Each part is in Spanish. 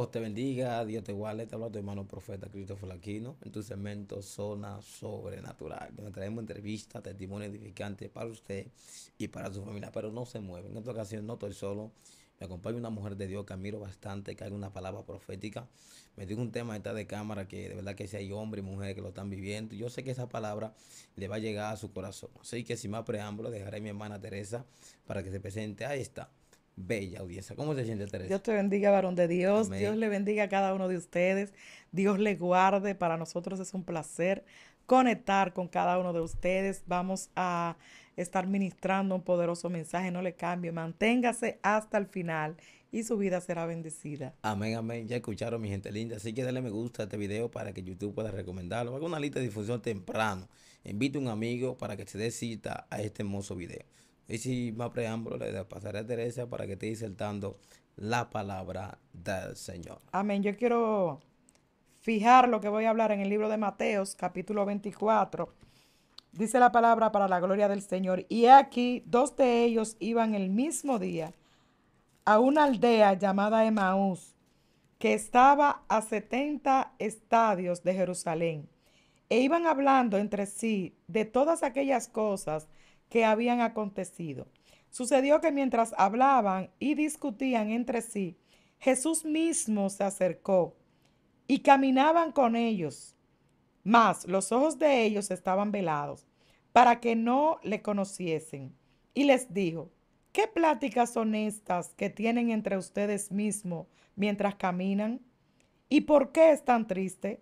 Dios te bendiga, Dios te guarde. Te habla tu hermano profeta Cristo Flaquino en tu cemento Zona Sobrenatural, donde traemos entrevistas, testimonios edificantes para usted y para su familia. Pero no se mueven. En esta ocasión no estoy solo. Me acompaña una mujer de Dios que admiro bastante, que hay una palabra profética. Me dijo un tema esta de cámara que de verdad que si hay hombres y mujeres que lo están viviendo, yo sé que esa palabra le va a llegar a su corazón. Así que sin más preámbulo, dejaré a mi hermana Teresa para que se presente. a esta bella audiencia. ¿Cómo se siente, Teresa? Dios te bendiga, varón de Dios. Dios le bendiga a cada uno de ustedes. Dios le guarde. Para nosotros es un placer conectar con cada uno de ustedes. Vamos a estar ministrando un poderoso mensaje. No le cambie. Manténgase hasta el final y su vida será bendecida. Amén, amén. Ya escucharon, mi gente linda. Así que dale me gusta a este video para que YouTube pueda recomendarlo. Haga una lista de difusión temprano. Invite a un amigo para que se dé cita a este hermoso video. Y más preámbulo, le pasaré a Teresa para que esté insertando la palabra del Señor. Amén. Yo quiero fijar lo que voy a hablar en el libro de Mateos, capítulo 24. Dice la palabra para la gloria del Señor. Y aquí dos de ellos iban el mismo día a una aldea llamada Emaús, que estaba a 70 estadios de Jerusalén. E iban hablando entre sí de todas aquellas cosas que habían acontecido. Sucedió que mientras hablaban y discutían entre sí, Jesús mismo se acercó y caminaban con ellos, mas los ojos de ellos estaban velados para que no le conociesen. Y les dijo, ¿qué pláticas son estas que tienen entre ustedes mismos mientras caminan? ¿Y por qué están tristes?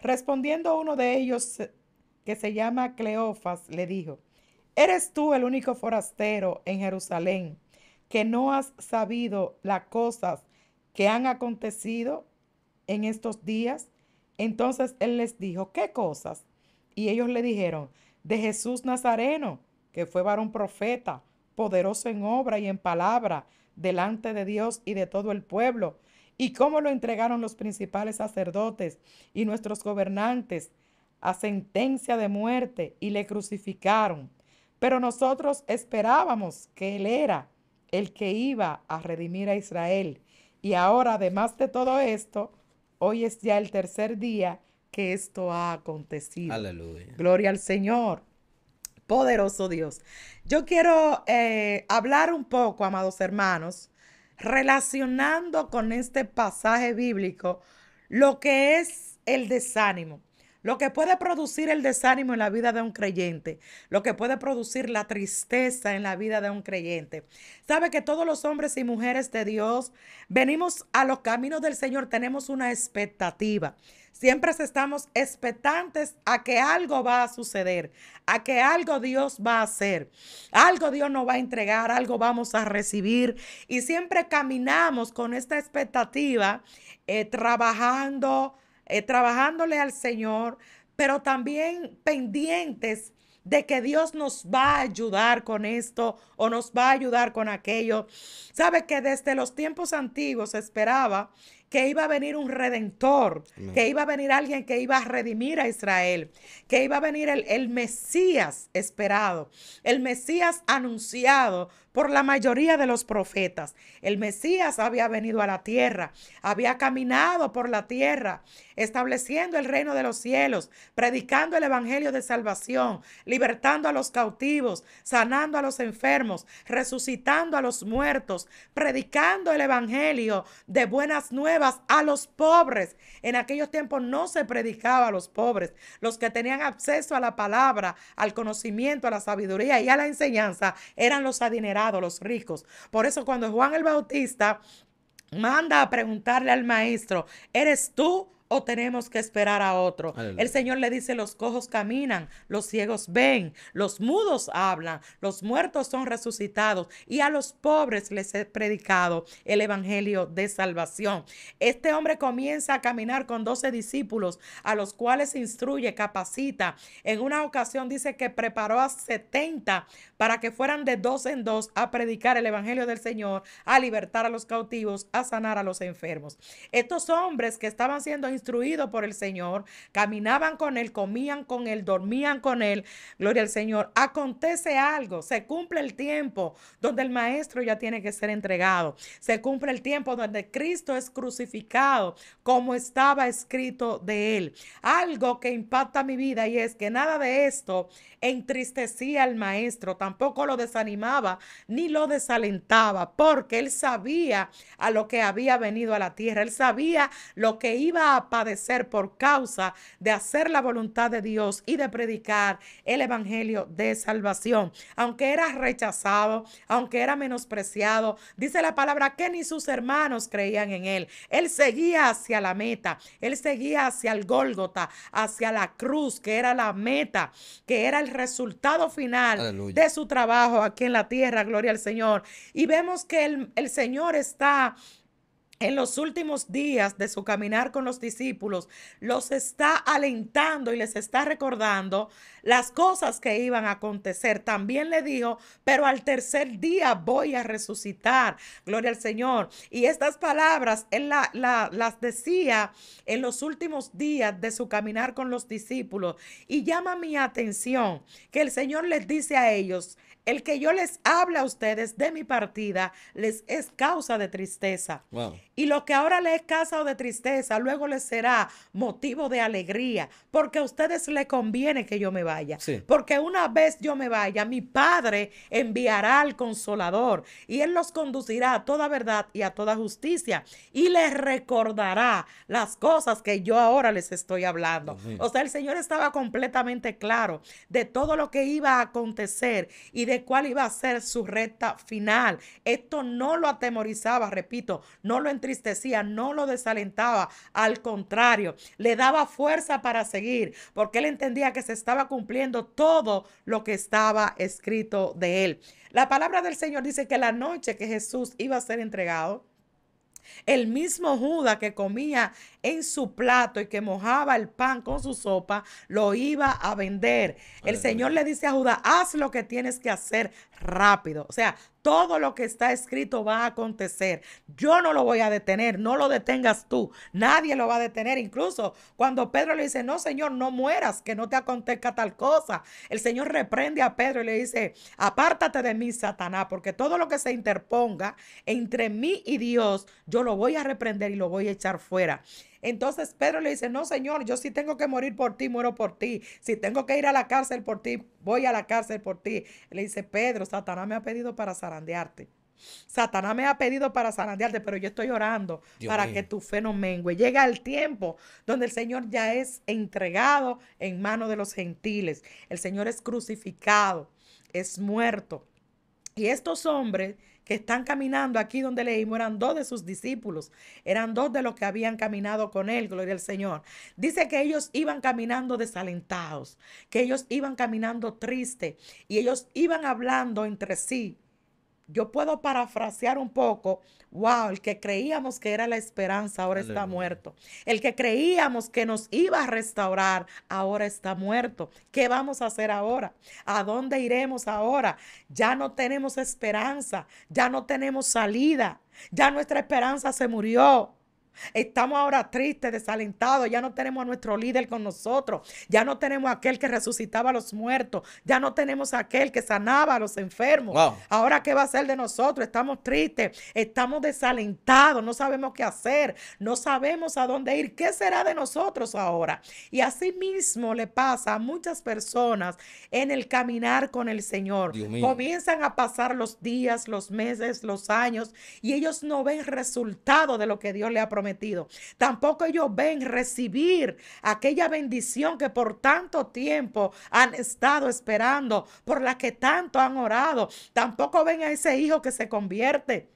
Respondiendo uno de ellos, que se llama Cleofas, le dijo, ¿Eres tú el único forastero en Jerusalén que no has sabido las cosas que han acontecido en estos días? Entonces él les dijo, ¿qué cosas? Y ellos le dijeron, de Jesús Nazareno, que fue varón profeta, poderoso en obra y en palabra, delante de Dios y de todo el pueblo, y cómo lo entregaron los principales sacerdotes y nuestros gobernantes a sentencia de muerte y le crucificaron pero nosotros esperábamos que Él era el que iba a redimir a Israel. Y ahora, además de todo esto, hoy es ya el tercer día que esto ha acontecido. Aleluya. Gloria al Señor. Poderoso Dios. Yo quiero eh, hablar un poco, amados hermanos, relacionando con este pasaje bíblico lo que es el desánimo. Lo que puede producir el desánimo en la vida de un creyente, lo que puede producir la tristeza en la vida de un creyente. Sabe que todos los hombres y mujeres de Dios venimos a los caminos del Señor, tenemos una expectativa. Siempre estamos expectantes a que algo va a suceder, a que algo Dios va a hacer, algo Dios nos va a entregar, algo vamos a recibir. Y siempre caminamos con esta expectativa, eh, trabajando, eh, trabajándole al Señor, pero también pendientes de que Dios nos va a ayudar con esto o nos va a ayudar con aquello. Sabe que desde los tiempos antiguos esperaba que iba a venir un redentor, que iba a venir alguien que iba a redimir a Israel, que iba a venir el, el Mesías esperado, el Mesías anunciado por la mayoría de los profetas. El Mesías había venido a la tierra, había caminado por la tierra, estableciendo el reino de los cielos, predicando el evangelio de salvación, libertando a los cautivos, sanando a los enfermos, resucitando a los muertos, predicando el evangelio de buenas nuevas a los pobres. En aquellos tiempos no se predicaba a los pobres, los que tenían acceso a la palabra, al conocimiento, a la sabiduría y a la enseñanza eran los adinerados los ricos. Por eso cuando Juan el Bautista manda a preguntarle al maestro, ¿eres tú? o tenemos que esperar a otro. El Señor le dice, los cojos caminan, los ciegos ven, los mudos hablan, los muertos son resucitados y a los pobres les he predicado el Evangelio de salvación. Este hombre comienza a caminar con doce discípulos a los cuales instruye, capacita. En una ocasión dice que preparó a 70 para que fueran de dos en dos a predicar el Evangelio del Señor, a libertar a los cautivos, a sanar a los enfermos. Estos hombres que estaban siendo instruidos, instruido por el Señor, caminaban con Él, comían con Él, dormían con Él. Gloria al Señor. Acontece algo, se cumple el tiempo donde el Maestro ya tiene que ser entregado. Se cumple el tiempo donde Cristo es crucificado como estaba escrito de Él. Algo que impacta mi vida y es que nada de esto entristecía al Maestro, tampoco lo desanimaba ni lo desalentaba, porque Él sabía a lo que había venido a la tierra. Él sabía lo que iba a padecer por causa de hacer la voluntad de Dios y de predicar el Evangelio de salvación. Aunque era rechazado, aunque era menospreciado, dice la palabra que ni sus hermanos creían en él. Él seguía hacia la meta, él seguía hacia el Gólgota, hacia la cruz, que era la meta, que era el resultado final de su trabajo aquí en la tierra, gloria al Señor. Y vemos que el, el Señor está en los últimos días de su caminar con los discípulos, los está alentando y les está recordando las cosas que iban a acontecer. También le dijo, pero al tercer día voy a resucitar. Gloria al Señor. Y estas palabras él las decía en los últimos días de su caminar con los discípulos. Y llama mi atención que el Señor les dice a ellos, el que yo les habla a ustedes de mi partida les es causa de tristeza. Y lo que ahora les es causa de tristeza, luego les será motivo de alegría, porque a ustedes les conviene que yo me vaya. Porque una vez yo me vaya, mi Padre enviará al consolador y él los conducirá a toda verdad y a toda justicia y les recordará las cosas que yo ahora les estoy hablando. O sea, el Señor estaba completamente claro de todo lo que iba a acontecer y de de cuál iba a ser su recta final. Esto no lo atemorizaba, repito, no lo entristecía, no lo desalentaba, al contrario, le daba fuerza para seguir, porque él entendía que se estaba cumpliendo todo lo que estaba escrito de él. La palabra del Señor dice que la noche que Jesús iba a ser entregado, el mismo Judas que comía en su plato y que mojaba el pan con su sopa, lo iba a vender. El Señor le dice a Judas, haz lo que tienes que hacer rápido. O sea, todo lo que está escrito va a acontecer. Yo no lo voy a detener, no lo detengas tú. Nadie lo va a detener. Incluso cuando Pedro le dice, no, Señor, no mueras, que no te acontezca tal cosa. El Señor reprende a Pedro y le dice, apártate de mí, Satanás, porque todo lo que se interponga entre mí y Dios, yo lo voy a reprender y lo voy a echar fuera. Entonces Pedro le dice, no, Señor, yo si tengo que morir por ti, muero por ti. Si tengo que ir a la cárcel por ti, voy a la cárcel por ti. Le dice, Pedro, Satanás me ha pedido para zarandearte. Satanás me ha pedido para zarandearte, pero yo estoy orando para que tu fe no mengue. Llega el tiempo donde el Señor ya es entregado en manos de los gentiles. El Señor es crucificado, es muerto. Y estos hombres que están caminando aquí donde leímos, eran dos de sus discípulos, eran dos de los que habían caminado con él, gloria al Señor. Dice que ellos iban caminando desalentados, que ellos iban caminando tristes y ellos iban hablando entre sí yo puedo parafrasear un poco, wow, el que creíamos que era la esperanza ahora está muerto. El que creíamos que nos iba a restaurar ahora está muerto. ¿Qué vamos a hacer ahora? ¿A dónde iremos ahora? Ya no tenemos esperanza, ya no tenemos salida, ya nuestra esperanza se murió. Estamos ahora tristes, desalentados, ya no tenemos a nuestro líder con nosotros, ya no tenemos a aquel que resucitaba a los muertos, ya no tenemos a aquel que sanaba a los enfermos. Ahora, ¿qué va a ser de nosotros? Estamos tristes, estamos desalentados, no sabemos qué hacer, no sabemos a dónde ir, ¿qué será de nosotros ahora? Y así mismo le pasa a muchas personas en el caminar con el Señor. Comienzan a pasar los días, los meses, los años y ellos no ven resultado de lo que Dios le ha prometido Tampoco ellos ven recibir aquella bendición que por tanto tiempo han estado esperando, por la que tanto han orado. Tampoco ven a ese hijo que se convierte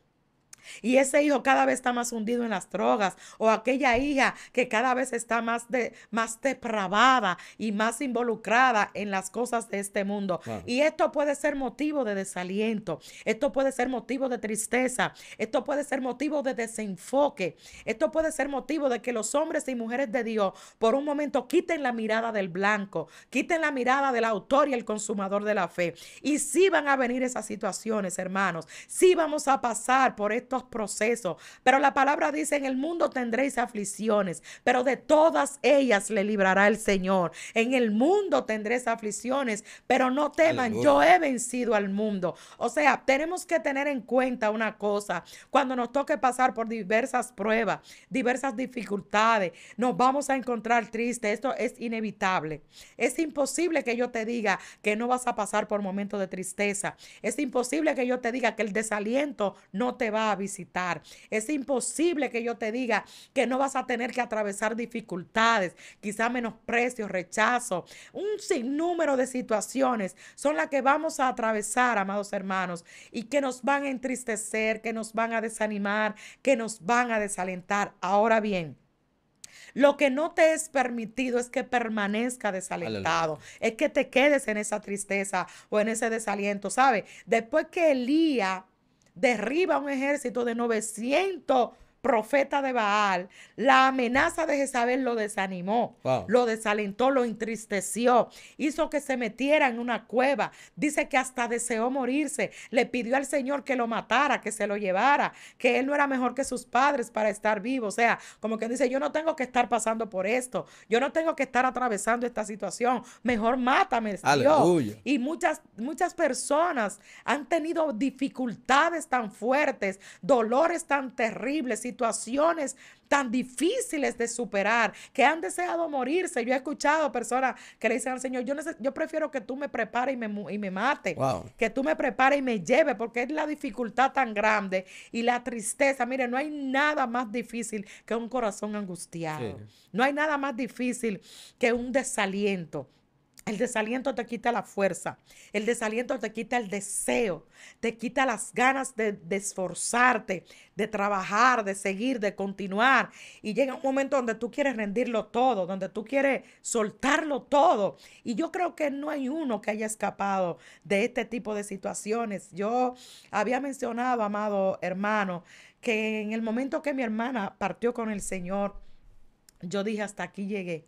y ese hijo cada vez está más hundido en las drogas o aquella hija que cada vez está más, de, más depravada y más involucrada en las cosas de este mundo. Y esto puede ser motivo de desaliento, esto puede ser motivo de tristeza, esto puede ser motivo de desenfoque, esto puede ser motivo de que los hombres y mujeres de Dios por un momento quiten la mirada del blanco, quiten la mirada del autor y el consumador de la fe. Y sí van a venir esas situaciones, hermanos, sí vamos a pasar por esto procesos, pero la palabra dice, en el mundo tendréis aflicciones, pero de todas ellas le librará el Señor. En el mundo tendréis aflicciones, pero no teman, yo he vencido al mundo. O sea, tenemos que tener en cuenta una cosa, cuando nos toque pasar por diversas pruebas, diversas dificultades, nos vamos a encontrar tristes, esto es inevitable. Es imposible que yo te diga que no vas a pasar por momentos de tristeza, es imposible que yo te diga que el desaliento no te va a visitar. Es imposible que yo te diga que no vas a tener que atravesar dificultades, quizá menosprecios, rechazo, un sinnúmero de situaciones son las que vamos a atravesar, amados hermanos, y que nos van a entristecer, que nos van a desanimar, que nos van a desalentar. Ahora bien, lo que no te es permitido es que permanezca desalentado, es que te quedes en esa tristeza o en ese desaliento, ¿sabe? Después que Elías derriba un ejército de 900 profeta de Baal, la amenaza de Jezabel lo desanimó, lo desalentó, lo entristeció, hizo que se metiera en una cueva. Dice que hasta deseó morirse, le pidió al Señor que lo matara, que se lo llevara, que él no era mejor que sus padres para estar vivo. O sea, como que dice, yo no tengo que estar pasando por esto, yo no tengo que estar atravesando esta situación, mejor mátame, Aleluya. Y muchas, muchas personas han tenido dificultades tan fuertes, dolores tan terribles y situaciones tan difíciles de superar, que han deseado morirse. Yo he escuchado personas que le dicen al Señor, yo, yo prefiero que tú me prepares y me, y mate, que tú me prepares y me lleves, porque es la dificultad tan grande y la tristeza. Mire, no hay nada más difícil que un corazón angustiado. No hay nada más difícil que un desaliento. El desaliento te quita la fuerza, el desaliento te quita el deseo, te quita las ganas de, esforzarte, de trabajar, de seguir, de continuar. Y llega un momento donde tú quieres rendirlo todo, donde tú quieres soltarlo todo. Y yo creo que no hay uno que haya escapado de este tipo de situaciones. Yo había mencionado, amado hermano, que en el momento que mi hermana partió con el Señor, yo dije, hasta aquí llegué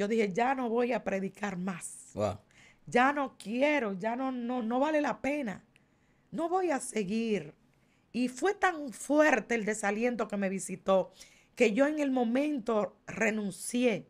yo dije, ya no voy a predicar más. Ya no quiero, ya no, no, vale la pena. No voy a seguir. Y fue tan fuerte el desaliento que me visitó que yo en el momento renuncié.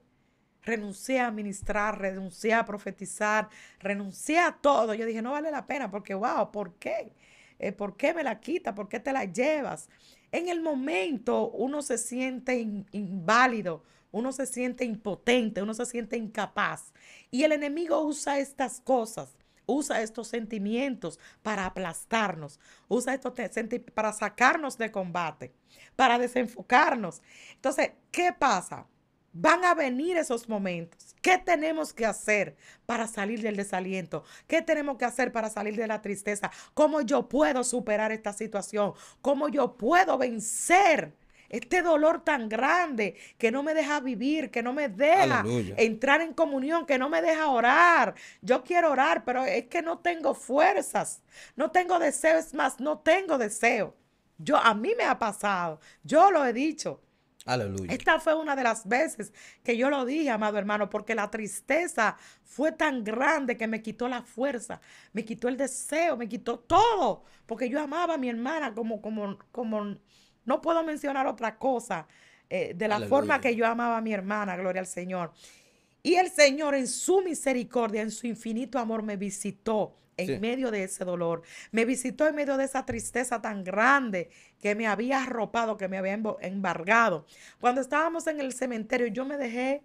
Renuncié a ministrar, renuncié a profetizar, renuncié a todo. Yo dije, no vale la pena porque, wow, ¿por qué? Eh, ¿Por qué me la quita? ¿Por qué te la llevas? En el momento uno se siente inválido uno se siente impotente, uno se siente incapaz. Y el enemigo usa estas cosas, usa estos sentimientos para aplastarnos, usa estos sentimientos para sacarnos de combate, para desenfocarnos. Entonces, ¿qué pasa? Van a venir esos momentos. ¿Qué tenemos que hacer para salir del desaliento? ¿Qué tenemos que hacer para salir de la tristeza? ¿Cómo yo puedo superar esta situación? ¿Cómo yo puedo vencer este dolor tan grande que no me deja vivir, que no me deja entrar en comunión, que no me deja orar. Yo quiero orar, pero es que no tengo fuerzas, no tengo deseos más, no tengo deseo. Yo a mí me ha pasado, yo lo he dicho. Aleluya. Esta fue una de las veces que yo lo dije, amado hermano, porque la tristeza fue tan grande que me quitó la fuerza, me quitó el deseo, me quitó todo, porque yo amaba a mi hermana como como como no puedo mencionar otra cosa eh, de la forma que yo amaba a mi hermana, gloria al Señor. Y el Señor en su misericordia, en su infinito amor, me visitó en medio de ese dolor. Me visitó en medio de esa tristeza tan grande que me había arropado, que me había embargado. Cuando estábamos en el cementerio, yo me dejé,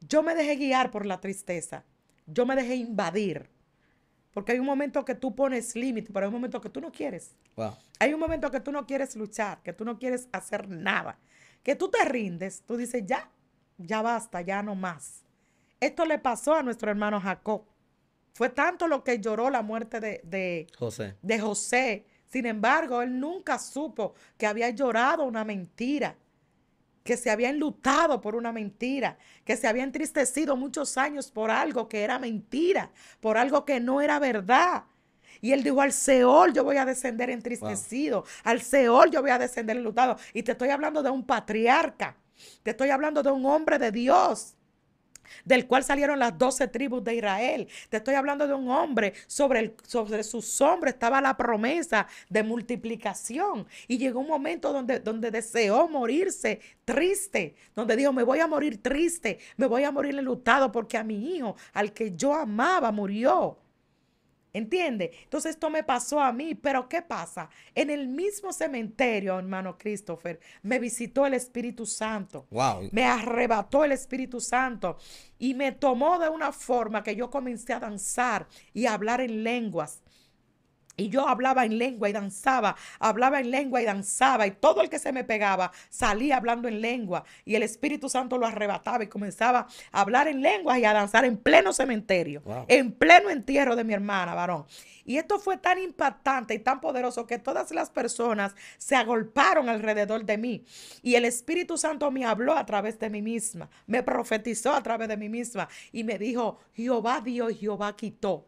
yo me dejé guiar por la tristeza. Yo me dejé invadir. Porque hay un momento que tú pones límite, pero hay un momento que tú no quieres. Hay un momento que tú no quieres luchar, que tú no quieres hacer nada, que tú te rindes, tú dices, ya, ya basta, ya no más. Esto le pasó a nuestro hermano Jacob. Fue tanto lo que lloró la muerte de, de, José. de José. Sin embargo, él nunca supo que había llorado una mentira que se había enlutado por una mentira, que se había entristecido muchos años por algo que era mentira, por algo que no era verdad. Y él dijo, al Seol yo voy a descender entristecido, al Seol yo voy a descender enlutado. Y te estoy hablando de un patriarca, te estoy hablando de un hombre de Dios del cual salieron las doce tribus de Israel. Te estoy hablando de un hombre, sobre, el, sobre su sombra estaba la promesa de multiplicación. Y llegó un momento donde, donde deseó morirse triste, donde dijo, me voy a morir triste, me voy a morir enlutado porque a mi hijo, al que yo amaba, murió. ¿Entiende? Entonces esto me pasó a mí, pero ¿qué pasa? En el mismo cementerio, hermano Christopher, me visitó el Espíritu Santo. Me arrebató el Espíritu Santo y me tomó de una forma que yo comencé a danzar y a hablar en lenguas. Y yo hablaba en lengua y danzaba, hablaba en lengua y danzaba, y todo el que se me pegaba salía hablando en lengua, y el Espíritu Santo lo arrebataba y comenzaba a hablar en lengua y a danzar en pleno cementerio, en pleno entierro de mi hermana, varón. Y esto fue tan impactante y tan poderoso que todas las personas se agolparon alrededor de mí, y el Espíritu Santo me habló a través de mí misma, me profetizó a través de mí misma, y me dijo, Jehová Dios, Jehová quitó.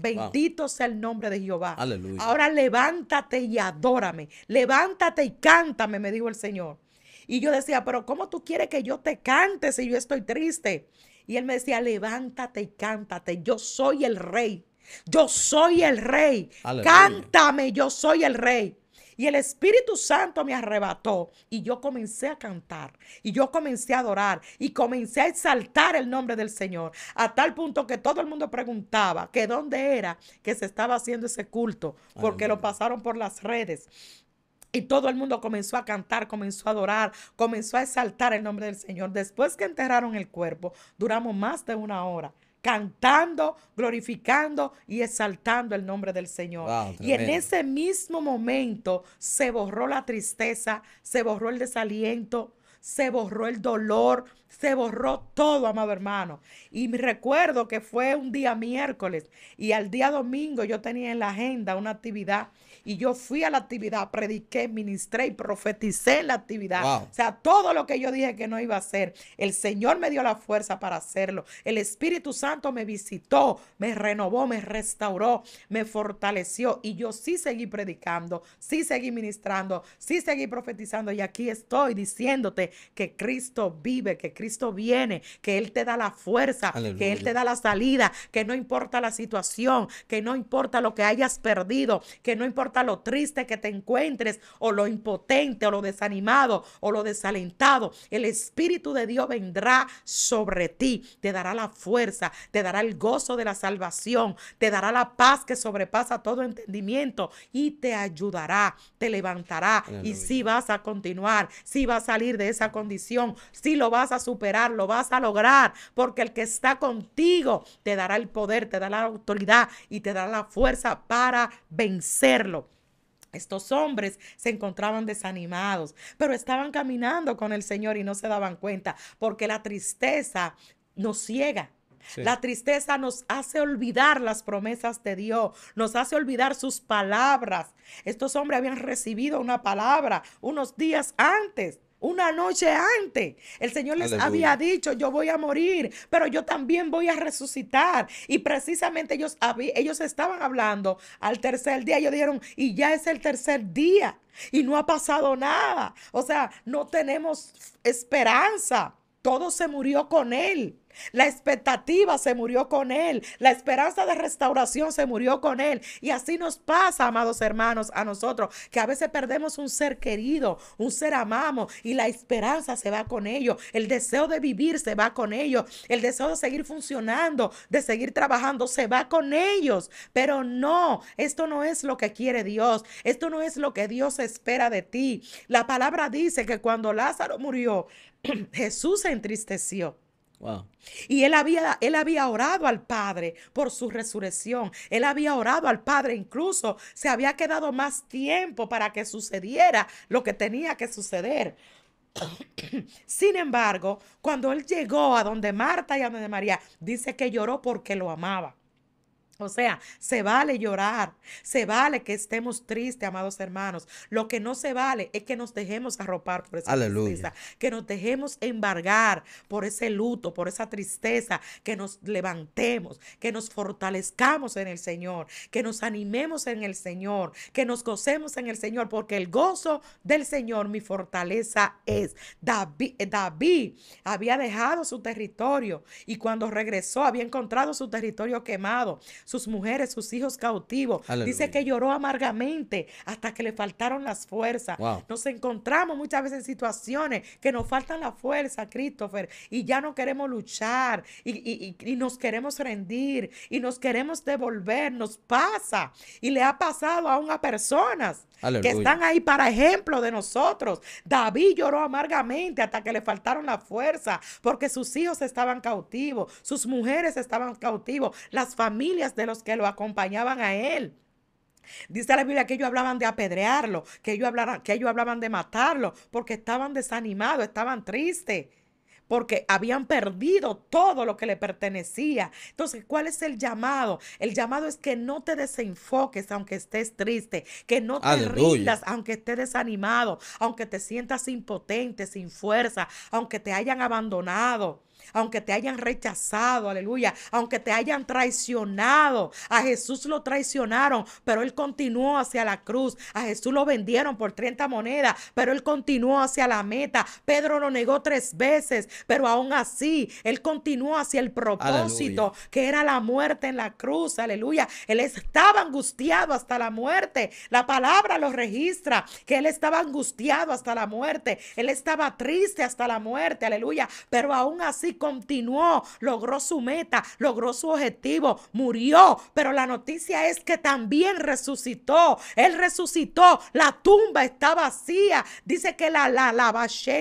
Bendito sea el nombre de Jehová. Ahora levántate y adórame. Levántate y cántame, me dijo el Señor. Y yo decía, pero ¿cómo tú quieres que yo te cante si yo estoy triste? Y él me decía, levántate y cántate. Yo soy el rey. Yo soy el rey. Cántame, yo soy el rey. Y el Espíritu Santo me arrebató y yo comencé a cantar y yo comencé a adorar y comencé a exaltar el nombre del Señor a tal punto que todo el mundo preguntaba que dónde era que se estaba haciendo ese culto porque lo pasaron por las redes. Y todo el mundo comenzó a cantar, comenzó a adorar, comenzó a exaltar el nombre del Señor. Después que enterraron el cuerpo, duramos más de una hora cantando, glorificando y exaltando el nombre del Señor. y en ese mismo momento se borró la tristeza, se borró el desaliento, se borró el dolor, se borró todo, amado hermano. Y me recuerdo que fue un día miércoles y al día domingo yo tenía en la agenda una actividad y yo fui a la actividad, prediqué, ministré y profeticé en la actividad. O sea, todo lo que yo dije que no iba a hacer, el Señor me dio la fuerza para hacerlo. El Espíritu Santo me visitó, me renovó, me restauró, me fortaleció. Y yo sí seguí predicando, sí seguí ministrando, sí seguí profetizando. Y aquí estoy diciéndote que Cristo vive, que Cristo viene, que Él te da la fuerza, que Él te da la salida, que no importa la situación, que no importa lo que hayas perdido, que no importa lo triste que te encuentres o lo impotente o lo desanimado o lo desalentado, el Espíritu de Dios vendrá sobre ti, te dará la fuerza, te dará el gozo de la salvación, te dará la paz que sobrepasa todo entendimiento y te ayudará, te levantará y si vas a continuar, si vas a salir de esa condición, si lo vas a superar, lo vas a lograr, porque el que está contigo te dará el poder, te dará la autoridad y te dará la fuerza para vencerlo. Estos hombres se encontraban desanimados, pero estaban caminando con el Señor y no se daban cuenta, porque la tristeza nos ciega. La tristeza nos hace olvidar las promesas de Dios, nos hace olvidar sus palabras. Estos hombres habían recibido una palabra unos días antes una noche antes. El Señor les había dicho, yo voy a morir, pero yo también voy a resucitar. Y precisamente ellos, ellos estaban hablando al tercer día. Ellos dijeron, y ya es el tercer día y no ha pasado nada. O sea, no tenemos esperanza. Todo se murió con él. La expectativa se murió con él. La esperanza de restauración se murió con él. Y así nos pasa, amados hermanos, a nosotros, que a veces perdemos un ser querido, un ser amamos, y la esperanza se va con ellos. El deseo de vivir se va con ellos. El deseo de seguir funcionando, de seguir trabajando, se va con ellos. Pero no, esto no es lo que quiere Dios. Esto no es lo que Dios espera de ti. La palabra dice que cuando Lázaro murió, Jesús se entristeció. Y él había, él había orado al Padre por su resurrección. Él había orado al Padre, incluso se había quedado más tiempo para que sucediera lo que tenía que suceder. Sin embargo, cuando él llegó a donde Marta y a donde María, dice que lloró porque lo amaba. O sea, se vale llorar, se vale que estemos tristes, amados hermanos. Lo que no se vale es que nos dejemos arropar por esa tristeza, que nos dejemos embargar por ese luto, por esa tristeza, que nos levantemos, que nos fortalezcamos en el Señor, que nos animemos en el Señor, que nos gocemos en el Señor, porque el gozo del Señor mi fortaleza es. David, eh, David había dejado su territorio y cuando regresó había encontrado su territorio quemado sus mujeres, sus hijos cautivos. Dice que lloró amargamente hasta que le faltaron las fuerzas. Nos encontramos muchas veces en situaciones que nos faltan la fuerza, Christopher, y ya no queremos luchar y, nos queremos rendir y nos queremos devolver. Nos pasa y le ha pasado aún a personas que están ahí para ejemplo de nosotros. David lloró amargamente hasta que le faltaron las fuerzas porque sus hijos estaban cautivos, sus mujeres estaban cautivos, las familias de los que lo acompañaban a él. Dice la Biblia que ellos hablaban de apedrearlo, que ellos, que ellos hablaban de matarlo, porque estaban desanimados, estaban tristes porque habían perdido todo lo que le pertenecía. Entonces, ¿cuál es el llamado? El llamado es que no te desenfoques aunque estés triste, que no te rindas aunque estés desanimado, aunque te sientas impotente, sin fuerza, aunque te hayan abandonado aunque te hayan rechazado, aleluya, aunque te hayan traicionado. A Jesús lo traicionaron, pero él continuó hacia la cruz. A Jesús lo vendieron por 30 monedas, pero él continuó hacia la meta. Pedro lo negó tres veces, pero aún así, él continuó hacia el propósito que era la muerte en la cruz, aleluya. Él estaba angustiado hasta la muerte. La palabra lo registra, que él estaba angustiado hasta la muerte. Él estaba triste hasta la muerte, aleluya. Pero aún así, continuó, logró su meta, logró su objetivo, murió, pero la noticia es que también resucitó, él resucitó, la tumba está vacía, dice que la la la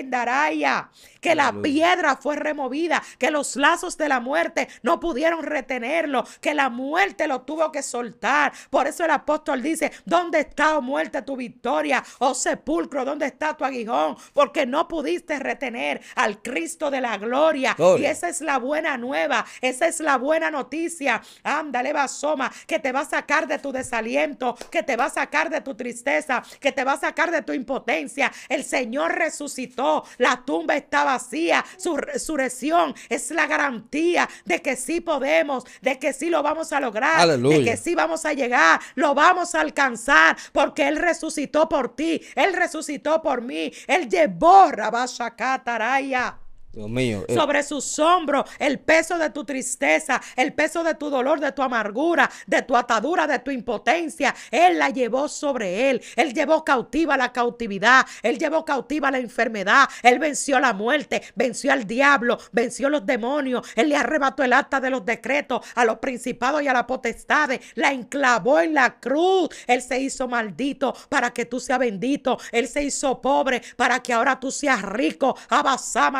daraya, que la piedra fue removida, que los lazos de la muerte no pudieron retenerlo, que la muerte lo tuvo que soltar. Por eso el apóstol dice, ¿dónde está, oh muerte, tu victoria? Oh sepulcro, ¿dónde está tu aguijón? Porque no pudiste retener al Cristo de la gloria. Y esa es la buena nueva, esa es la buena noticia. Ándale, basoma, que te va a sacar de tu desaliento, que te va a sacar de tu tristeza, que te va a sacar de tu impotencia. El Señor resucitó, la tumba está vacía, su resurrección es la garantía de que sí podemos, de que sí lo vamos a lograr, de que sí vamos a llegar, lo vamos a alcanzar, porque Él resucitó por ti, Él resucitó por mí, Él llevó Rabashakataraya eh. Sobre sus hombros, el peso de tu tristeza, el peso de tu dolor, de tu amargura, de tu atadura, de tu impotencia. Él la llevó sobre él. Él llevó cautiva la cautividad. Él llevó cautiva la enfermedad. Él venció la muerte, venció al diablo, venció los demonios. Él le arrebató el acta de los decretos a los principados y a las potestades. La enclavó en la cruz. Él se hizo maldito para que tú seas bendito. Él se hizo pobre para que ahora tú seas rico. Abasá,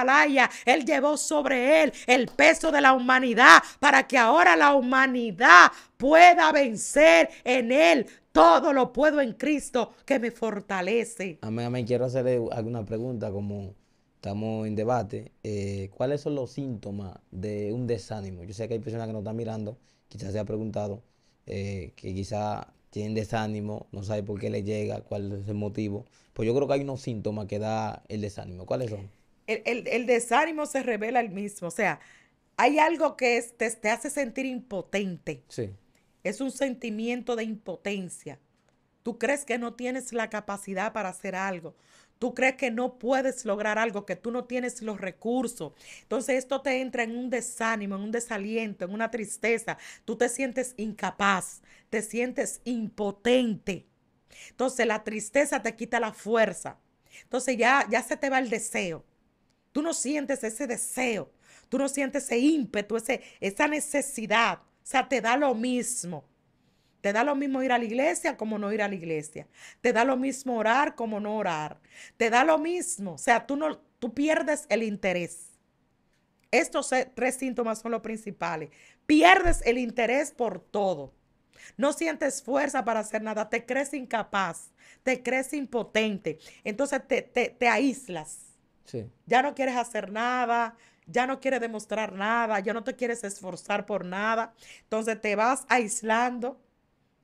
él llevó sobre él el peso de la humanidad para que ahora la humanidad pueda vencer en él. Todo lo puedo en Cristo que me fortalece. Amén, amén. Quiero hacerle alguna pregunta como estamos en debate. Eh, ¿Cuáles son los síntomas de un desánimo? Yo sé que hay personas que nos están mirando, quizás se ha preguntado, eh, que quizás tienen desánimo, no sabe por qué le llega, cuál es el motivo. Pues yo creo que hay unos síntomas que da el desánimo. ¿Cuáles son? el, desánimo se revela el mismo. O sea, hay algo que te, hace sentir impotente. Sí. Es un sentimiento de impotencia. Tú crees que no tienes la capacidad para hacer algo. Tú crees que no puedes lograr algo, que tú no tienes los recursos. Entonces esto te entra en un desánimo, en un desaliento, en una tristeza. Tú te sientes incapaz, te sientes impotente. Entonces la tristeza te quita la fuerza. Entonces ya, ya se te va el deseo. Tú no sientes ese deseo, tú no sientes ese ímpetu, ese, esa necesidad. O sea, te da lo mismo. Te da lo mismo ir a la iglesia como no ir a la iglesia. Te da lo mismo orar como no orar. Te da lo mismo. O sea, tú, no, tú pierdes el interés. Estos tres síntomas son los principales. Pierdes el interés por todo. No sientes fuerza para hacer nada. Te crees incapaz. Te crees impotente. Entonces te, te, te aíslas ya no quieres hacer nada, ya no quieres demostrar nada, ya no te quieres esforzar por nada. Entonces te vas aislando,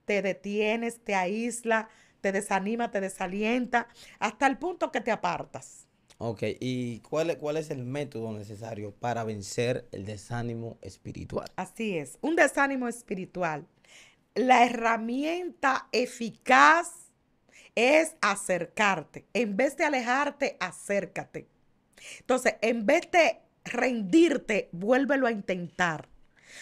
te detienes, te aísla, te desanima, te desalienta, hasta el punto que te apartas. Ok, ¿y cuál, cuál es el método necesario para vencer el desánimo espiritual? Así es, un desánimo espiritual. La herramienta eficaz es acercarte. En vez de alejarte, acércate. Entonces, en vez de rendirte, vuélvelo a intentar.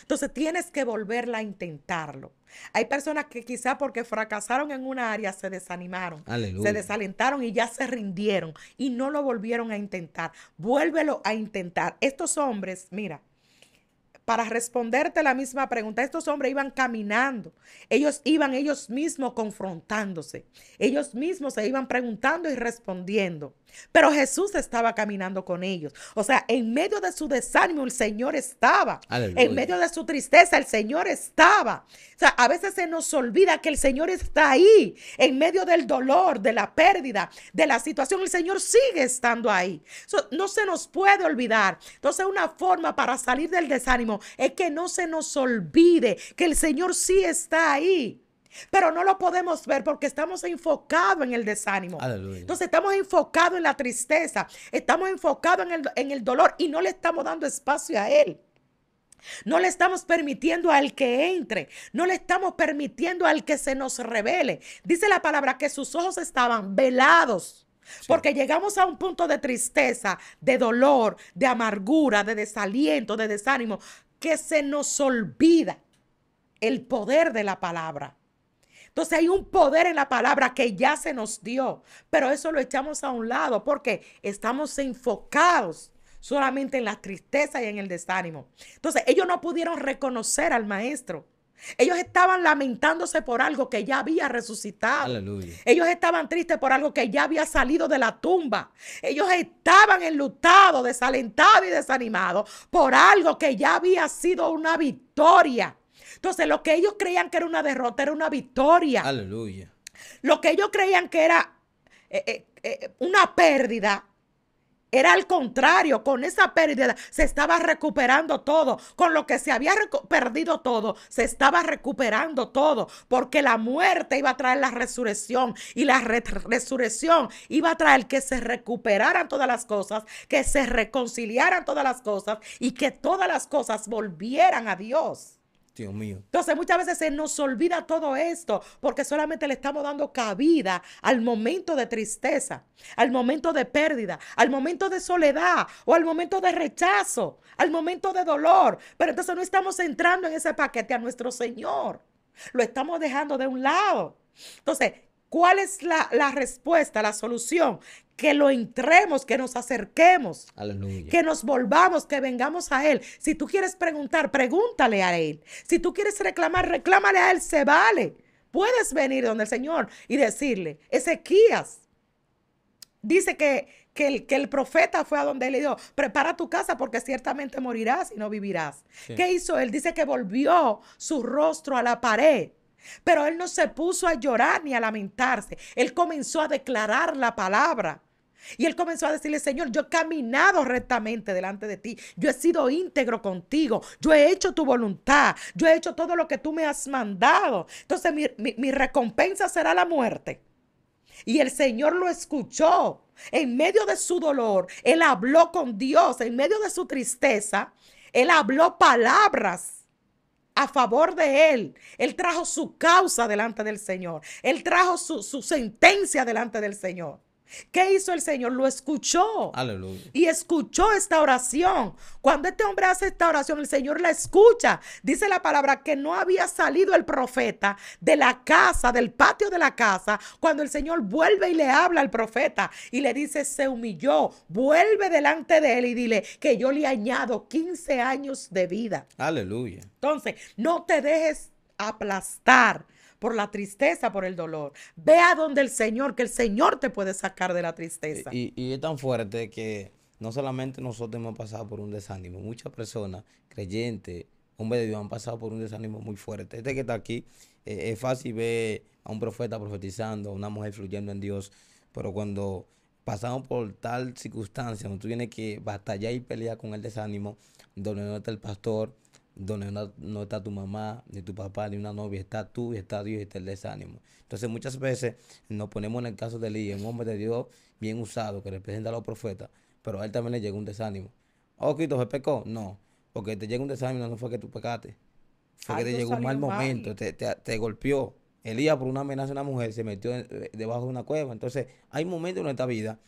Entonces tienes que volverla a intentarlo. Hay personas que quizá porque fracasaron en una área se desanimaron, se desalentaron y ya se rindieron y no lo volvieron a intentar. Vuélvelo a intentar. Estos hombres, mira, para responderte la misma pregunta, estos hombres iban caminando, ellos iban ellos mismos confrontándose, ellos mismos se iban preguntando y respondiendo. Pero Jesús estaba caminando con ellos. O sea, en medio de su desánimo, el Señor estaba. En medio de su tristeza, el Señor estaba. O sea, a veces se nos olvida que el Señor está ahí. En medio del dolor, de la pérdida, de la situación, el Señor sigue estando ahí. no se nos puede olvidar. Entonces, una forma para salir del desánimo es que no se nos olvide que el Señor sí está ahí. Pero no lo podemos ver porque estamos enfocados en el desánimo. Entonces estamos enfocados en la tristeza, estamos enfocados en el, dolor y no le estamos dando espacio a Él. No le estamos permitiendo al que entre, no le estamos permitiendo al que se nos revele. Dice la palabra que sus ojos estaban velados. Porque llegamos a un punto de tristeza, de dolor, de amargura, de desaliento, de desánimo, que se nos olvida el poder de la palabra. Entonces hay un poder en la palabra que ya se nos dio, pero eso lo echamos a un lado porque estamos enfocados solamente en la tristeza y en el desánimo. Entonces ellos no pudieron reconocer al maestro. Ellos estaban lamentándose por algo que ya había resucitado. Ellos estaban tristes por algo que ya había salido de la tumba. Ellos estaban enlutados, desalentados y desanimados por algo que ya había sido una victoria. Entonces, lo que ellos creían que era una derrota era una victoria. Aleluya. Lo que ellos creían que era eh, eh, eh, una pérdida era al contrario, con esa pérdida se estaba recuperando todo, con lo que se había perdido todo, se estaba recuperando todo, porque la muerte iba a traer la resurrección y la resurrección iba a traer que se recuperaran todas las cosas, que se reconciliaran todas las cosas y que todas las cosas volvieran a Dios. Dios mío. Entonces muchas veces se nos olvida todo esto porque solamente le estamos dando cabida al momento de tristeza, al momento de pérdida, al momento de soledad o al momento de rechazo, al momento de dolor. Pero entonces no estamos entrando en ese paquete a nuestro Señor. Lo estamos dejando de un lado. Entonces, ¿Cuál es la, respuesta, la solución? Que lo entremos, que nos acerquemos, que nos volvamos, que vengamos a Él. Si tú quieres preguntar, pregúntale a Él. Si tú quieres reclamar, reclámale a Él, se vale. Puedes venir donde el Señor y decirle, Ezequías, dice que, que, el, profeta fue a donde él le dijo, prepara tu casa porque ciertamente morirás y no vivirás. ¿Qué hizo él? Dice que volvió su rostro a la pared pero él no se puso a llorar ni a lamentarse. Él comenzó a declarar la palabra. Y él comenzó a decirle, Señor, yo he caminado rectamente delante de ti, yo he sido íntegro contigo, yo he hecho tu voluntad, yo he hecho todo lo que tú me has mandado. Entonces mi, recompensa será la muerte. Y el Señor lo escuchó. En medio de su dolor, él habló con Dios, en medio de su tristeza, él habló palabras a favor de él. Él trajo su causa delante del Señor. Él trajo su, sentencia delante del Señor. ¿Qué hizo el Señor? Lo escuchó. Aleluya. Y escuchó esta oración. Cuando este hombre hace esta oración, el Señor la escucha. Dice la palabra que no había salido el profeta de la casa, del patio de la casa, cuando el Señor vuelve y le habla al profeta y le dice, se humilló, vuelve delante de él y dile que yo le añado 15 años de vida. Aleluya. Entonces, no te dejes aplastar por la tristeza, por el dolor. Ve a donde el Señor, que el Señor te puede sacar de la tristeza. Y, es tan fuerte que no solamente nosotros hemos pasado por un desánimo, muchas personas, creyentes, hombres de Dios, han pasado por un desánimo muy fuerte. Este que está aquí, eh, es fácil ver a un profeta profetizando, a una mujer fluyendo en Dios, pero cuando pasamos por tal circunstancia, donde tú tienes que batallar y pelear con el desánimo, donde no está el pastor, donde no, está tu mamá, ni tu papá, ni una novia, está tú y está Dios y está el desánimo. Entonces muchas veces nos ponemos en el caso de Elías, un hombre de Dios bien usado que representa a los profetas, pero a él también le llegó un desánimo. o Quito, ¿se pecó? No, porque te llega un desánimo no fue que tú pecaste, fue que te llegó un mal momento, Te, te, te, golpeó. Elías por una amenaza de una mujer se metió eh, debajo de una cueva. Entonces hay momentos en nuestra vida,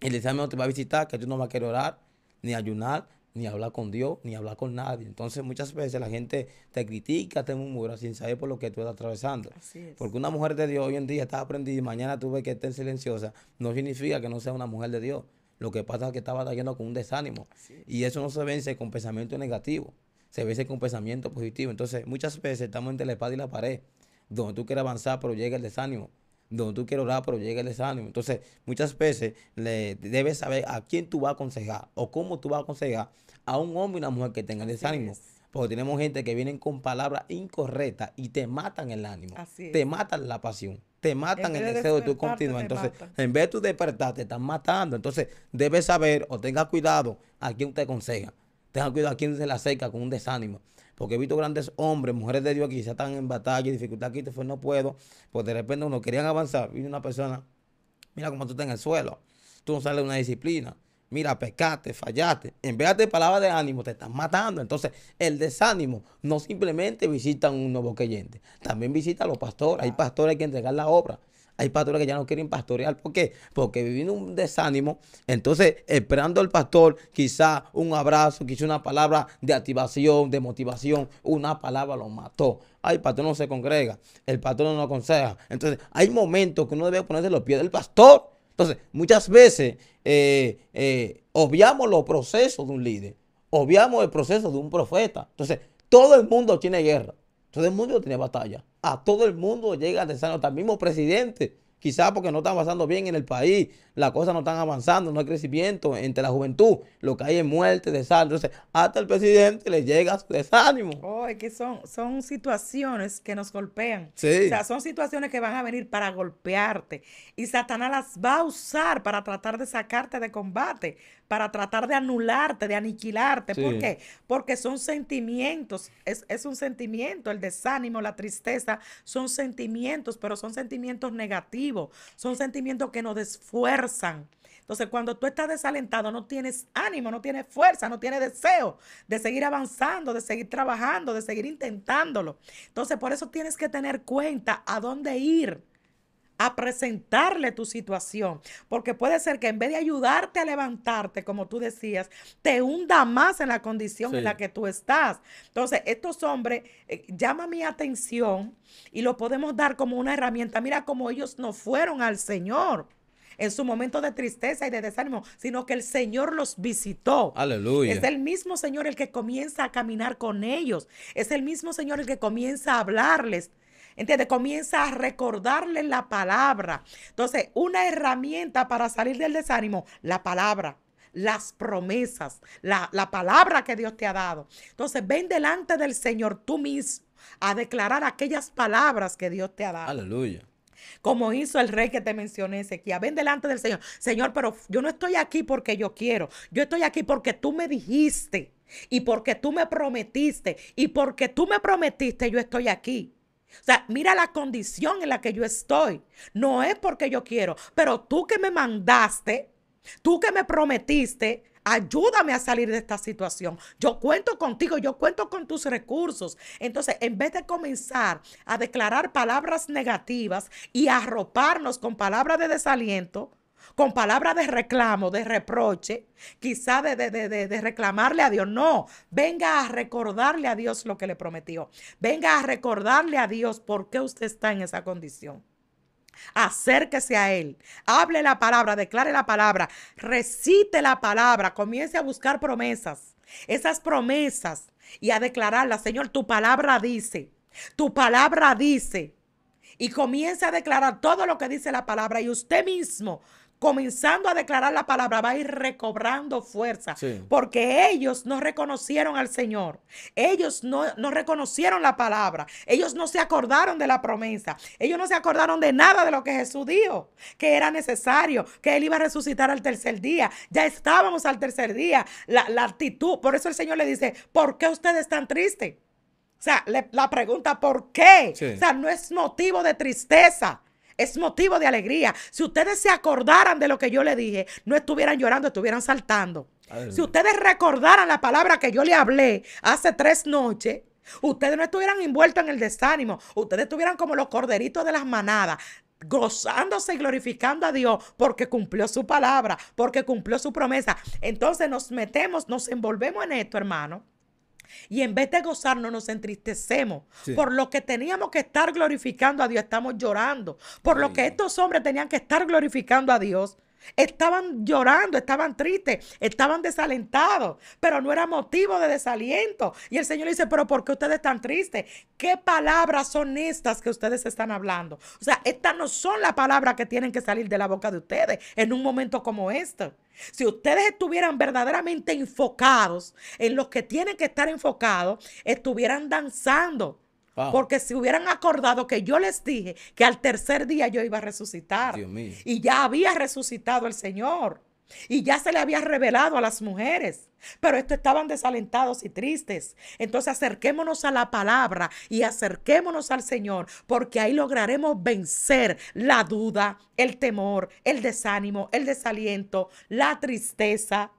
el desánimo te va a visitar que tú no vas a querer orar, ni ayunar, ni hablar con Dios, ni hablar con nadie. Entonces muchas veces la gente te critica, te murmura sin saber por lo que tú estás atravesando. Porque una mujer de Dios hoy en día está aprendida y mañana tú ves que estar silenciosa, no significa que no sea una mujer de Dios. Lo que pasa es que estaba batallando con un desánimo. Y eso no se vence con pensamiento negativo, se vence con pensamiento positivo. Entonces muchas veces estamos entre la espada y la pared, donde tú quieres avanzar, pero llega el desánimo donde tú quieres orar, pero llega el desánimo. Entonces, muchas veces le debes saber a quién tú vas a aconsejar o cómo tú vas a aconsejar a un hombre y una mujer que tengan desánimo. Porque tenemos gente que vienen con palabras incorrectas y te matan el ánimo, te matan la pasión, te matan el deseo de tu continuar. Entonces, en vez de despertar, te están matando. Entonces, debes saber o tenga cuidado a quién te aconseja. Tengan cuidado a quien se le acerca con un desánimo. Porque he visto grandes hombres, mujeres de Dios que ya están en batalla y dificultad aquí, te fue, no puedo. porque de repente uno querían avanzar. Vino una persona, mira cómo tú estás en el suelo. Tú no sales de una disciplina. Mira, pecaste, fallaste. En vez de palabras de ánimo, te están matando. Entonces, el desánimo no simplemente visita a un nuevo creyente, también visita a los pastores. Hay ah. pastores que entregar la obra. Hay pastores que ya no quieren pastorear. ¿Por qué? Porque viviendo un desánimo, entonces esperando al pastor quizá un abrazo, quizá una palabra de activación, de motivación, una palabra lo mató. Ay, el pastor no se congrega, el pastor no aconseja. Entonces hay momentos que uno debe ponerse los pies del pastor. Entonces muchas veces eh, eh, obviamos los procesos de un líder, obviamos el proceso de un profeta. Entonces todo el mundo tiene guerra. Todo el mundo tiene batalla. A todo el mundo llega a sano, hasta el mismo presidente, quizás porque no está pasando bien en el país, las cosas no están avanzando, no hay crecimiento entre la juventud, lo que hay es muerte, desánimo. Entonces, hasta el presidente le llega su desánimo. Oh, es que son, son situaciones que nos golpean. Sí. O sea, son situaciones que van a venir para golpearte. Y Satanás las va a usar para tratar de sacarte de combate, para tratar de anularte, de aniquilarte. ¿Por qué? Porque son sentimientos, es, es un sentimiento, el desánimo, la tristeza, son sentimientos, pero son sentimientos negativos, son sentimientos que nos desfuerzan entonces, cuando tú estás desalentado, no tienes ánimo, no tienes fuerza, no tienes deseo de seguir avanzando, de seguir trabajando, de seguir intentándolo. Entonces, por eso tienes que tener cuenta a dónde ir a presentarle tu situación, porque puede ser que en vez de ayudarte a levantarte, como tú decías, te hunda más en la condición en la que tú estás. Entonces, estos hombres llaman eh, llama mi atención y lo podemos dar como una herramienta. Mira cómo ellos no fueron al Señor en su momento de tristeza y de desánimo, sino que el Señor los visitó. Aleluya. Es el mismo Señor el que comienza a caminar con ellos. Es el mismo Señor el que comienza a hablarles. Entiende, Comienza a recordarles la palabra. Entonces, una herramienta para salir del desánimo, la palabra las promesas, la, la, palabra que Dios te ha dado. Entonces, ven delante del Señor tú mismo a declarar aquellas palabras que Dios te ha dado. Aleluya como hizo el rey que te mencioné, Ezequiel. Ven delante del Señor. Señor, pero yo no estoy aquí porque yo quiero. Yo estoy aquí porque tú me dijiste y porque tú me prometiste y porque tú me prometiste, yo estoy aquí. O sea, mira la condición en la que yo estoy. No es porque yo quiero, pero tú que me mandaste, tú que me prometiste, Ayúdame a salir de esta situación. Yo cuento contigo, yo cuento con tus recursos. Entonces, en vez de comenzar a declarar palabras negativas y arroparnos con palabras de desaliento, con palabras de reclamo, de reproche, quizá de, de, de, de, reclamarle a Dios. No, venga a recordarle a Dios lo que le prometió. Venga a recordarle a Dios por qué usted está en esa condición. Acérquese a Él, hable la palabra, declare la palabra, recite la palabra, comience a buscar promesas, esas promesas y a declararlas. Señor, tu palabra dice, tu palabra dice. Y comience a declarar todo lo que dice la palabra y usted mismo comenzando a declarar la palabra, va a ir recobrando fuerza. Porque ellos no reconocieron al Señor. Ellos no, reconocieron la palabra. Ellos no se acordaron de la promesa. Ellos no se acordaron de nada de lo que Jesús dijo, que era necesario, que Él iba a resucitar al tercer día. Ya estábamos al tercer día. La, actitud, por eso el Señor le dice, ¿por qué ustedes están tristes? O sea, la pregunta, ¿por qué? O sea, no es motivo de tristeza es motivo de alegría. Si ustedes se acordaran de lo que yo le dije, no estuvieran llorando, estuvieran saltando. Si ustedes recordaran la palabra que yo le hablé hace tres noches, ustedes no estuvieran envueltos en el desánimo, ustedes estuvieran como los corderitos de las manadas, gozándose y glorificando a Dios porque cumplió su palabra, porque cumplió su promesa. Entonces nos metemos, nos envolvemos en esto, hermano, y en vez de gozarnos, nos entristecemos. Por lo que teníamos que estar glorificando a Dios, estamos llorando. Por lo que estos hombres tenían que estar glorificando a Dios, Estaban llorando, estaban tristes, estaban desalentados, pero no era motivo de desaliento. Y el Señor dice, pero ¿por qué ustedes están tristes? ¿Qué palabras son estas que ustedes están hablando? O sea, estas no son las palabras que tienen que salir de la boca de ustedes en un momento como este. Si ustedes estuvieran verdaderamente enfocados en los que tienen que estar enfocados, estuvieran danzando porque si hubieran acordado que yo les dije que al tercer día yo iba a resucitar. Y ya había resucitado el Señor. Y ya se le había revelado a las mujeres. Pero esto estaban desalentados y tristes. Entonces acerquémonos a la palabra y acerquémonos al Señor, porque ahí lograremos vencer la duda, el temor, el desánimo, el desaliento, la tristeza,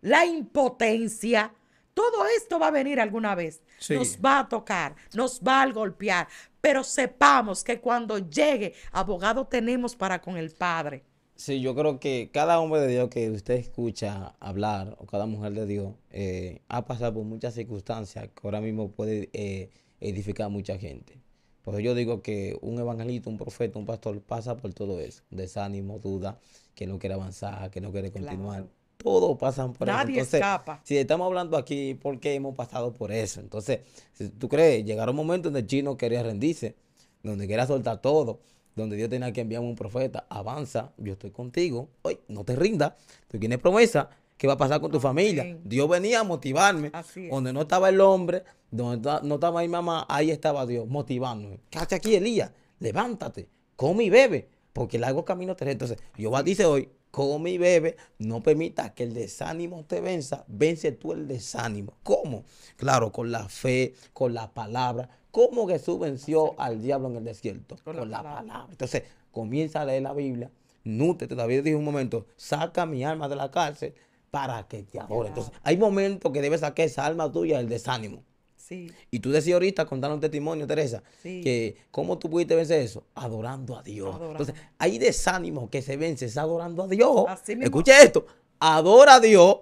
la impotencia. Todo esto va a venir alguna vez. Nos va a tocar, nos va a golpear. Pero sepamos que cuando llegue, abogado tenemos para con el Padre. Sí, yo creo que cada hombre de Dios que usted escucha hablar, o cada mujer de Dios, eh, ha pasado por muchas circunstancias que ahora mismo puede eh, edificar a mucha gente. Por eso yo digo que un evangelista, un profeta, un pastor pasa por todo eso. Desánimo, duda, que no quiere avanzar, que no quiere continuar. Todos pasan por eso. Nadie escapa. Si estamos hablando aquí, ¿por qué hemos pasado por eso? Entonces, si tú crees, llegar un momento donde el chino quería rendirse, donde quería soltar todo, donde Dios tenía que enviar un profeta. Avanza, yo estoy contigo. Hoy no te rindas. Tú tienes promesa. que va a pasar con tu familia? Dios venía a motivarme. Donde no estaba el hombre, donde no estaba mi mamá, ahí estaba Dios motivándome. Cacha aquí, Elías, levántate, come y bebe, porque el largo camino te Entonces, Jehová dice hoy, come y bebe, no permita que el desánimo te venza, vence tú el desánimo. ¿Cómo? Claro, con la fe, con la palabra. ¿Cómo Jesús venció al diablo en el desierto? Con, la, palabra. Entonces, comienza a leer la Biblia, te todavía dijo un momento, saca mi alma de la cárcel para que te adore. Entonces, hay momentos que debes sacar esa alma tuya del desánimo. Y tú decías ahorita, contando un testimonio, Teresa, que cómo tú pudiste vencer eso, adorando a Dios. Entonces, hay desánimo que se vence, es adorando a Dios. Así Escucha esto, adora a Dios,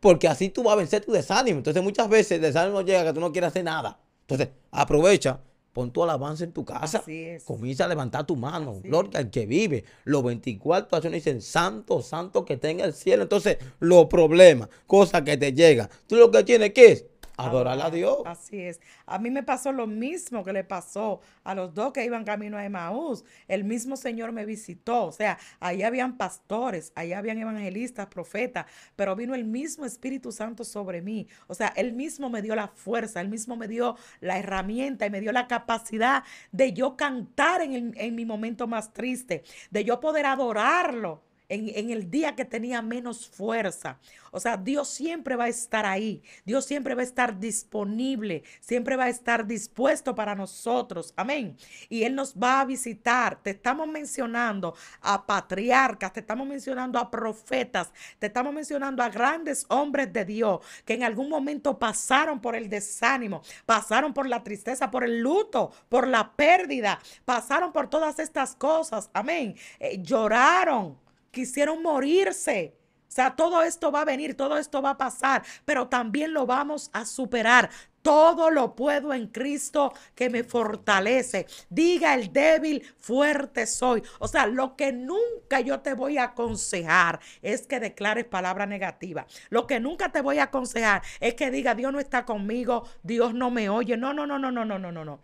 porque así tú vas a vencer tu desánimo. Entonces, muchas veces el desánimo llega que tú no quieres hacer nada. Entonces, aprovecha, pon tu alabanza en tu casa. Comienza a levantar tu mano. Gloria al que vive. Los 24 años dicen, santo, santo que tenga el cielo. Entonces, los problemas, cosas que te llegan. Tú lo que tienes que es Adorar a Dios. Así es. A mí me pasó lo mismo que le pasó a los dos que iban camino a Emaús. El mismo Señor me visitó. O sea, ahí habían pastores, ahí habían evangelistas, profetas, pero vino el mismo Espíritu Santo sobre mí. O sea, Él mismo me dio la fuerza, Él mismo me dio la herramienta y me dio la capacidad de yo cantar en, en mi momento más triste, de yo poder adorarlo en, el día que tenía menos fuerza. O sea, Dios siempre va a estar ahí, Dios siempre va a estar disponible, siempre va a estar dispuesto para nosotros. Amén. Y Él nos va a visitar. Te estamos mencionando a patriarcas, te estamos mencionando a profetas, te estamos mencionando a grandes hombres de Dios que en algún momento pasaron por el desánimo, pasaron por la tristeza, por el luto, por la pérdida, pasaron por todas estas cosas. Amén. Eh, lloraron quisieron morirse. O sea, todo esto va a venir, todo esto va a pasar, pero también lo vamos a superar. Todo lo puedo en Cristo que me fortalece. Diga el débil, fuerte soy. O sea, lo que nunca yo te voy a aconsejar es que declares palabra negativa. Lo que nunca te voy a aconsejar es que diga, Dios no está conmigo, Dios no me oye. No, no, no, no, no, no, no, no.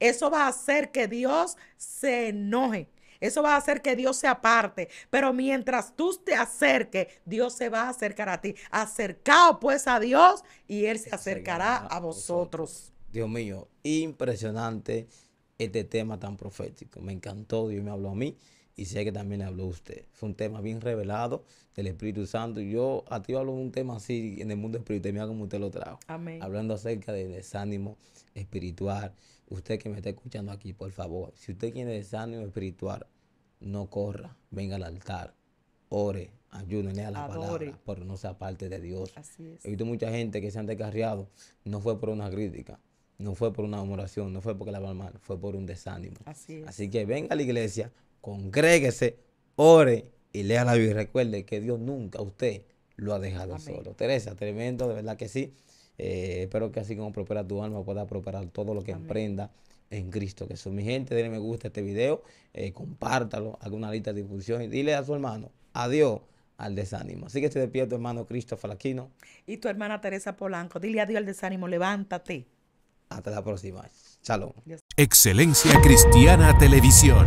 Eso va a hacer que Dios se enoje. Eso va a hacer que Dios se aparte. Pero mientras tú te acerques, Dios se va a acercar a ti. Acercaos pues a Dios y Él se acercará a vosotros. Dios mío, impresionante este tema tan profético. Me encantó, Dios me habló a mí y sé que también le habló a usted. Fue un tema bien revelado del Espíritu Santo. Yo a ti hablo un tema así en el mundo espiritual, como usted lo trajo. Hablando acerca del desánimo, espiritual, usted que me está escuchando aquí, por favor, si usted tiene desánimo espiritual, no corra, venga al altar, ore, ayúdenle a la palabra, pero no sea parte de Dios. He visto mucha gente que se han descarriado, no fue por una crítica, no fue por una oración, no fue porque la mal, fue por un desánimo. Así, que venga a la iglesia, congréguese, ore y lea la Biblia. Recuerde que Dios nunca usted lo ha dejado solo. Teresa, tremendo, de verdad que sí. Eh, espero que así como prospera tu alma, pueda prosperar todo lo que aprenda emprenda en Cristo Jesús. Mi gente, denle me gusta a este video, eh, compártalo, haga una lista de difusión y dile a su hermano, adiós al desánimo. Así que te despierto, hermano Cristo Falaquino. Y tu hermana Teresa Polanco, dile adiós al desánimo, levántate. Hasta la próxima. Shalom. Excelencia Cristiana Televisión